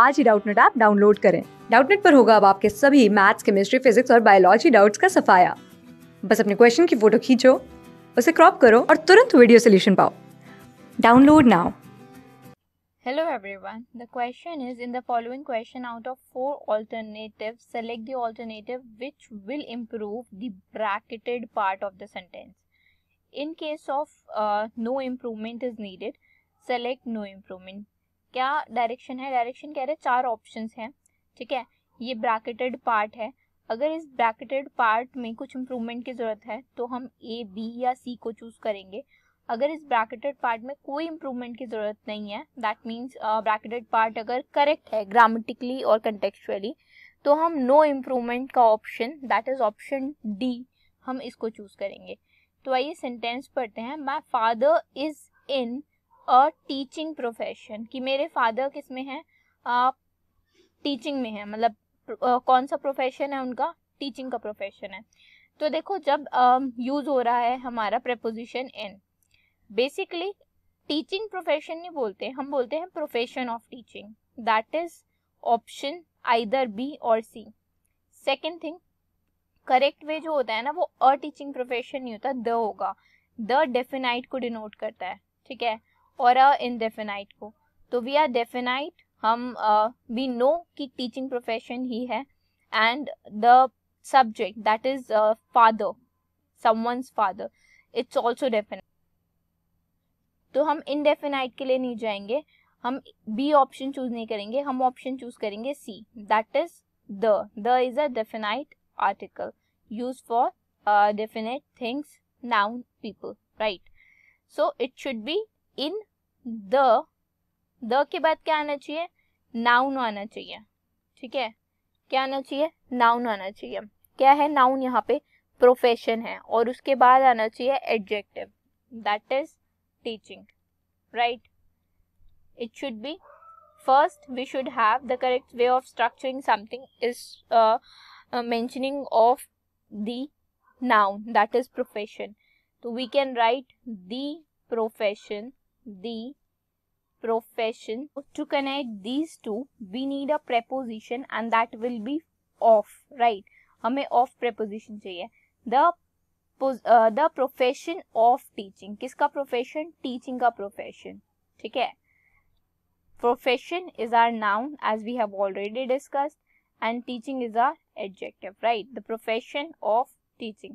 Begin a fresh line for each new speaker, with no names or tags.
आज ही Doubtnut app download करें डाउटनेट पर होगा अब आपके सभी मैथ्स केमिस्ट्री फिजिक्स और बायोलॉजी डाउट्स का सफाया बस अपने क्वेश्चन की फोटो खींचो उसे क्रॉप करो और तुरंत वीडियो सोल्यूशन पाओ download now
Hello everyone. The question is in the following question out of four alternatives select the alternative which will improve the bracketed part of the sentence. In case of uh, no improvement is needed select no improvement. क्या direction है direction कह रहे हैं चार option हैं ठीक है ये ब्रैकेटेड पार्ट है अगर इस ब्रैकेटेड पार्ट में कुछ इम्प्रूवमेंट की ज़रूरत है तो हम ए बी या सी को चूज़ करेंगे अगर इस ब्रैकेटेड पार्ट में कोई इम्प्रूवमेंट की ज़रूरत नहीं है दैट मीन्स ब्रैकेटेड पार्ट अगर करेक्ट है ग्रामेटिकली और कंटेक्चुअली तो हम नो इम्प्रूवमेंट का option that is option D हम इसको चूज़ करेंगे तो आइए सेंटेंस पढ़ते हैं my father is in a teaching profession कि मेरे फादर किस में हैं टीचिंग में है मतलब कौन सा प्रोफेशन है उनका टीचिंग का प्रोफेशन है तो देखो जब यूज uh, हो रहा है हमारा preposition in basically teaching profession नहीं बोलते हम बोलते हैं profession of teaching that is option either B और C second thing correct way जो होता है ना वो अ टीचिंग प्रोफेशन नहीं होता द होगा द डेफिनाइट को डिनोट करता है ठीक है और अ इनडेफिनाइट को तो वी आर डेफिनाइट हम वी uh, नो कि टीचिंग प्रोफेशन ही है and the subject that is father someone's father it's also definite तो हम इनडेफिनाइट के लिए नहीं जाएंगे हम बी ऑप्शन चूज नहीं करेंगे हम ऑप्शन चूज करेंगे C that is the the is a definite article use for definite things noun people right so it should be in the the के बाद क्या आना चाहिए नाउन आना चाहिए ठीक है क्या आना चाहिए नाउन आना चाहिए क्या है नाउन यहाँ पे प्रोफेशन है और उसके बाद आना चाहिए adjective that is teaching right it should be first we should have the correct way of structuring something is mentioning of the noun that is profession तो we can write the profession the profession. To connect these two, we need a preposition and that will be of, right? हमें of preposition चाहिए. The the profession of teaching किसका profession टीचिंग का profession ठीक है profession is are noun as we have already discussed and teaching is are adjective right the profession of teaching